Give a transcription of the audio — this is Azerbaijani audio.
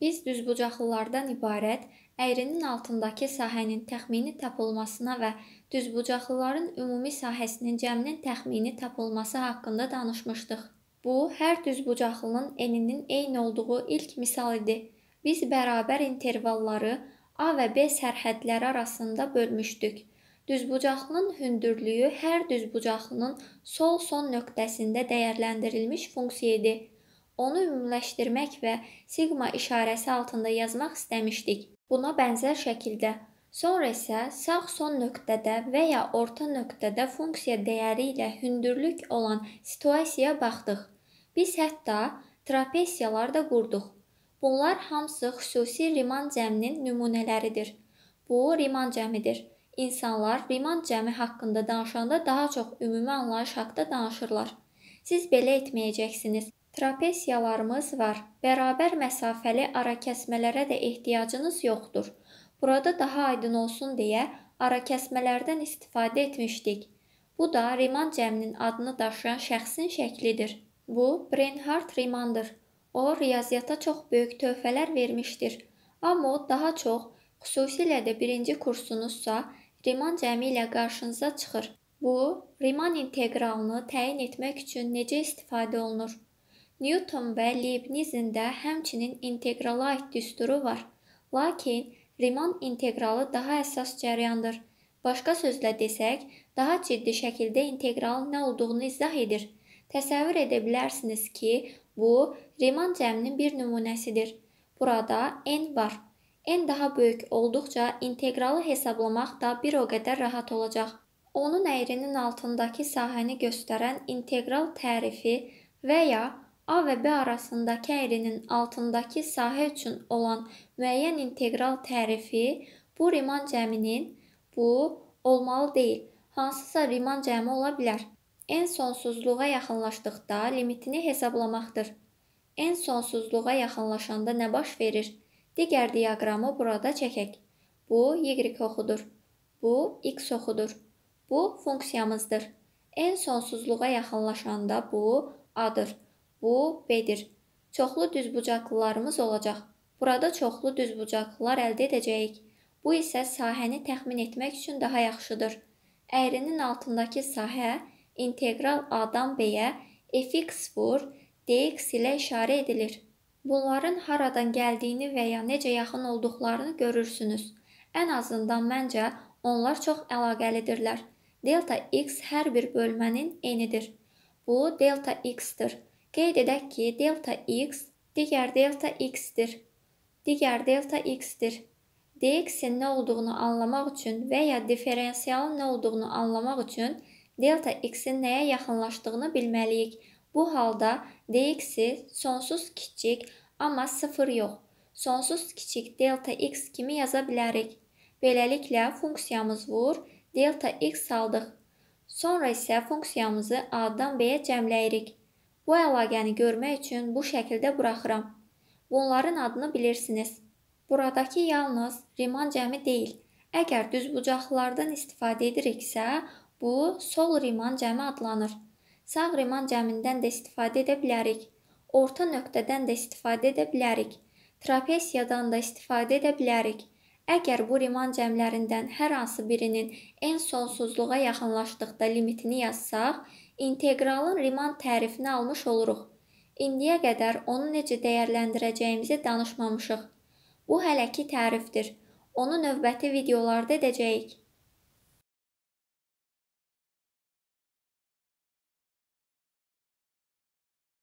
Biz düzbucaqlılardan ibarət əyrinin altındakı sahənin təxmini tapılmasına və düzbucaqlıların ümumi sahəsinin cəminin təxmini tapılması haqqında danışmışdıq. Bu, hər düzbucaqlının eninin eyni olduğu ilk misal idi. Biz bərabər intervalları A və B sərhədləri arasında bölmüşdük. Düzbucaqlının hündürlüyü hər düzbucaqlının sol son nöqtəsində dəyərləndirilmiş funksiya idi. Onu ümumiləşdirmək və sigma işarəsi altında yazmaq istəmişdik. Buna bənzər şəkildə. Sonra isə sağ son nöqtədə və ya orta nöqtədə funksiya dəyəri ilə hündürlük olan situasiyaya baxdıq. Biz hətta trapesiyalar da qurduq. Bunlar hamısı xüsusi Riman cəminin nümunələridir. Bu Riman cəmidir. İnsanlar Riman cəmi haqqında danışanda daha çox ümumi anlayış haqqında danışırlar. Siz belə etməyəcəksiniz. Trapesiyalarımız var. Bərabər məsafəli arakəsmələrə də ehtiyacınız yoxdur. Burada daha aydın olsun deyə arakəsmələrdən istifadə etmişdik. Bu da Riman cəminin adını daşıyan şəxsin şəklidir. Bu Bernhard Rimandır. O riyaziyyata çox böyük töhfələr vermişdir. Amma o daha çox, xüsusilə də birinci kursunuzsa, Riman cəmi ilə qarşınıza çıxır. Bu, Riman inteqralını təyin etmək üçün necə istifadə olunur? Newton və Leibnizin də həmçinin inteqrala aid düsturu var. Lakin Riemann inteqralı daha əsas cəryandır. Başqa sözlə desək, daha ciddi şəkildə inteqralın nə olduğunu izah edir. Təsəvvür edə bilərsiniz ki, bu Riemann cəminin bir nümunəsidir. Burada n var. n daha böyük olduqca inteqralı hesablamaq da bir o qədər rahat olacaq. Onun əyrinin altındakı sahəni göstərən inteqral tərifi və ya A və B arasındakı əyrinin altındakı sahə üçün olan müəyyən integral tərifi bu Riemann cəminin bu olmalı deyil, hansısa Riemann cəmi ola bilər. N sonsuzluğa yaxınlaşdıqda limitini hesablamaqdır. N sonsuzluğa yaxınlaşanda nə baş verir? Digər diaqramı burada çəkək. Bu y oxudur. Bu x oxudur. Bu funksiyamızdır. N sonsuzluğa yaxınlaşanda bu a-dır. Bu B-dir. Çoxlu düzbucaqlılarımız olacaq. Burada çoxlu düzbucaqlılar əldə edəcəyik. Bu isə sahəni təxmin etmək üçün daha yaxşıdır. Əyrinin altındakı sahə integral A-dan B-yə fx vur dx ilə işarə edilir. Bunların haradan gəldiyini və ya necə yaxın olduqlarını görürsünüz. Ən azından məncə onlar çox əlaqəlidirlər. Delta x hər bir bölmənin enidir. Bu delta x-dir. Qeyd edək ki, delta x digər delta x-dir. Digər delta x-dir. dx-in nə olduğunu anlamaq üçün və ya diferensialın nə olduğunu anlamaq üçün delta x-in nəyə yaxınlaşdığını bilməliyik. Bu halda dx-i sonsuz kiçik, amma 0 yox, sonsuz kiçik delta x kimi yaza bilərik. Beləliklə, funksiyamız vur, delta x aldıq. Sonra isə funksiyamızı A-dan B-yə cəmləyirik. Bu əlaqəni görmək üçün bu şəkildə buraxıram. Bunların adını bilirsiniz. Buradakı yalnız riman cəmi deyil. Əgər düzbucaqlardan istifadə ediriksə, bu sol riman cəmi adlanır. Sağ riman cəmindən də istifadə edə bilərik. Orta nöqtədən də istifadə edə bilərik. Trapesiyadan da istifadə edə bilərik. Əgər bu riman cəmlərindən hər hansı birinin en sonsuzluğa yaxınlaşdıqda limitini yazsaq, inteqralın Riemann tərifini almış oluruq. İndiyə qədər onu necə dəyərləndirəcəyimizi danışmamışıq. Bu hələ ki tərifdir. Onu növbəti videolarda edəcəyik.